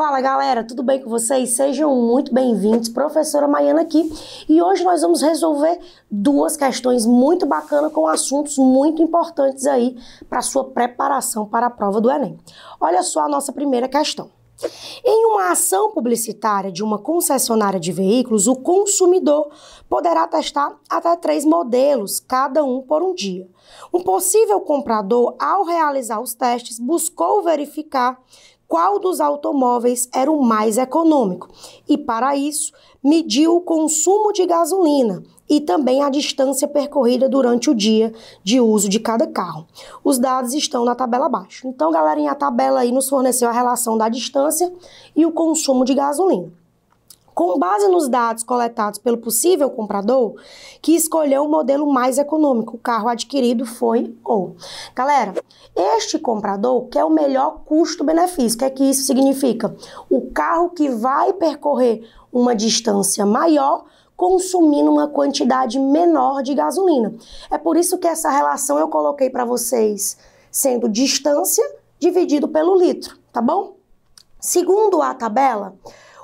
Fala galera, tudo bem com vocês? Sejam muito bem-vindos, professora Maiana aqui. E hoje nós vamos resolver duas questões muito bacanas com assuntos muito importantes aí para sua preparação para a prova do Enem. Olha só a nossa primeira questão. Em uma ação publicitária de uma concessionária de veículos, o consumidor poderá testar até três modelos, cada um por um dia. Um possível comprador, ao realizar os testes, buscou verificar qual dos automóveis era o mais econômico e, para isso, mediu o consumo de gasolina e também a distância percorrida durante o dia de uso de cada carro. Os dados estão na tabela abaixo. Então, galerinha, a tabela aí nos forneceu a relação da distância e o consumo de gasolina com base nos dados coletados pelo possível comprador, que escolheu o modelo mais econômico, o carro adquirido foi ou. Galera, este comprador quer o melhor custo-benefício. O que é que isso significa? O carro que vai percorrer uma distância maior consumindo uma quantidade menor de gasolina. É por isso que essa relação eu coloquei para vocês sendo distância dividido pelo litro, tá bom? Segundo a tabela,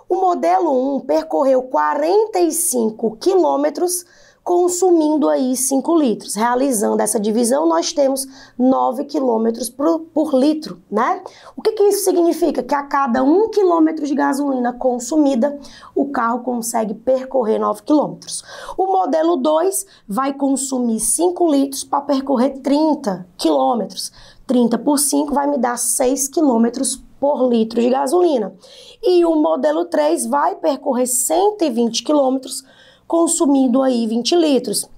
o modelo 1 percorreu 45 quilômetros, consumindo aí 5 litros. Realizando essa divisão, nós temos 9 quilômetros por, litro, né? O que, que isso significa? Que a cada 1 quilômetro de gasolina consumida, o carro consegue percorrer 9 quilômetros. O modelo 2 vai consumir 5 litros para percorrer 30 quilômetros. 30 por 5 vai me dar 6 quilômetros por litro de gasolina. E o modelo 3 vai percorrer 120 quilômetros, consumindo aí 20 litros.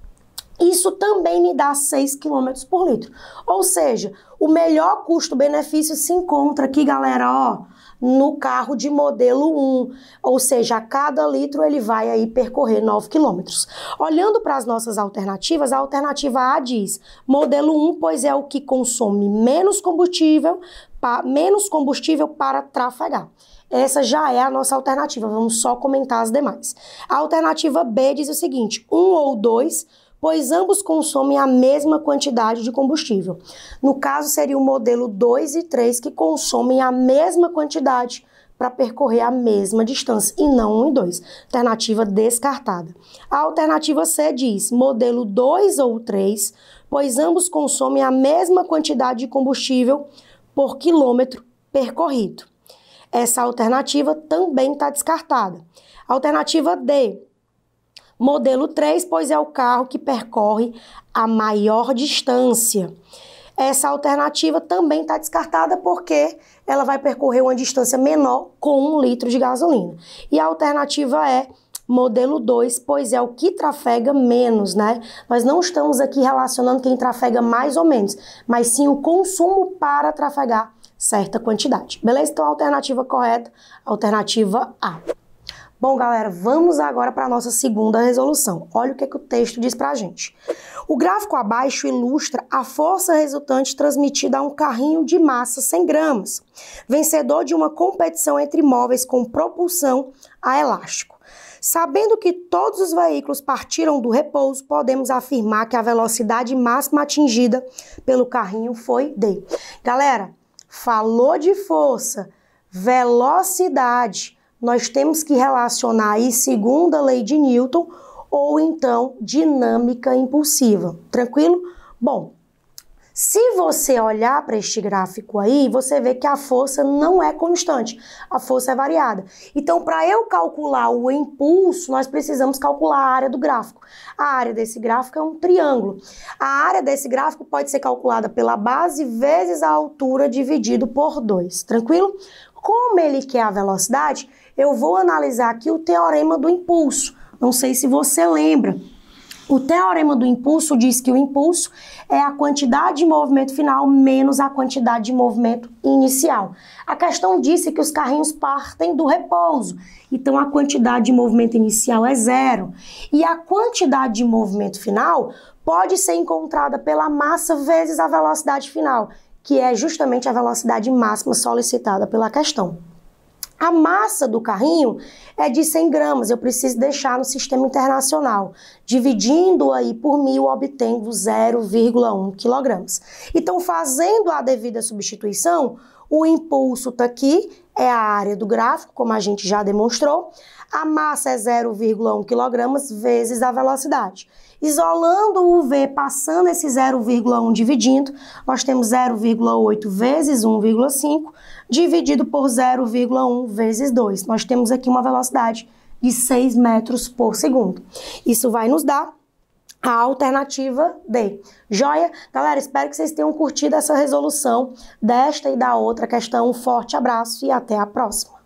Isso também me dá 6 km por litro. Ou seja, o melhor custo-benefício se encontra aqui, galera, ó, no carro de modelo 1, ou seja, a cada litro ele vai aí percorrer 9 quilômetros. Olhando para as nossas alternativas, a alternativa A diz: modelo 1, pois é o que consome menos combustível, pa, menos combustível para trafegar. Essa já é a nossa alternativa, vamos só comentar as demais. A alternativa B diz o seguinte: 1 um ou 2 pois ambos consomem a mesma quantidade de combustível. No caso, seria o modelo 2 e 3 que consomem a mesma quantidade para percorrer a mesma distância e não 1 um e 2. Alternativa descartada. A alternativa C diz modelo 2 ou 3, pois ambos consomem a mesma quantidade de combustível por quilômetro percorrido. Essa alternativa também está descartada. Alternativa D, Modelo 3, pois é o carro que percorre a maior distância. Essa alternativa também está descartada porque ela vai percorrer uma distância menor com um litro de gasolina. E a alternativa é modelo 2, pois é o que trafega menos, né? Nós não estamos aqui relacionando quem trafega mais ou menos, mas sim o consumo para trafegar certa quantidade. Beleza? Então, a alternativa correta, alternativa A. Bom, galera, vamos agora para a nossa segunda resolução. Olha o que, é que o texto diz para a gente. O gráfico abaixo ilustra a força resultante transmitida a um carrinho de massa 100 gramas, vencedor de uma competição entre móveis com propulsão a elástico. Sabendo que todos os veículos partiram do repouso, podemos afirmar que a velocidade máxima atingida pelo carrinho foi D. Galera, falou de força, velocidade nós temos que relacionar aí, segunda lei de Newton, ou então dinâmica impulsiva. Tranquilo? Bom, se você olhar para este gráfico aí, você vê que a força não é constante, a força é variada. Então, para eu calcular o impulso, nós precisamos calcular a área do gráfico. A área desse gráfico é um triângulo. A área desse gráfico pode ser calculada pela base vezes a altura dividido por 2, tranquilo? Como ele quer a velocidade, eu vou analisar aqui o teorema do impulso. Não sei se você lembra. O teorema do impulso diz que o impulso é a quantidade de movimento final menos a quantidade de movimento inicial. A questão disse que os carrinhos partem do repouso, então a quantidade de movimento inicial é zero. E a quantidade de movimento final pode ser encontrada pela massa vezes a velocidade final, que é justamente a velocidade máxima solicitada pela questão. A massa do carrinho é de 100 gramas, eu preciso deixar no sistema internacional. Dividindo aí por mil, obtendo 0,1 quilogramas. Então, fazendo a devida substituição, o impulso está aqui, é a área do gráfico, como a gente já demonstrou. A massa é 0,1 kg vezes a velocidade. Isolando o V, passando esse 0,1 dividindo, nós temos 0,8 vezes 1,5 dividido por 0,1 vezes 2. Nós temos aqui uma velocidade de 6 metros por segundo. Isso vai nos dar a alternativa D. Joia? Galera, espero que vocês tenham curtido essa resolução desta e da outra questão. Um forte abraço e até a próxima.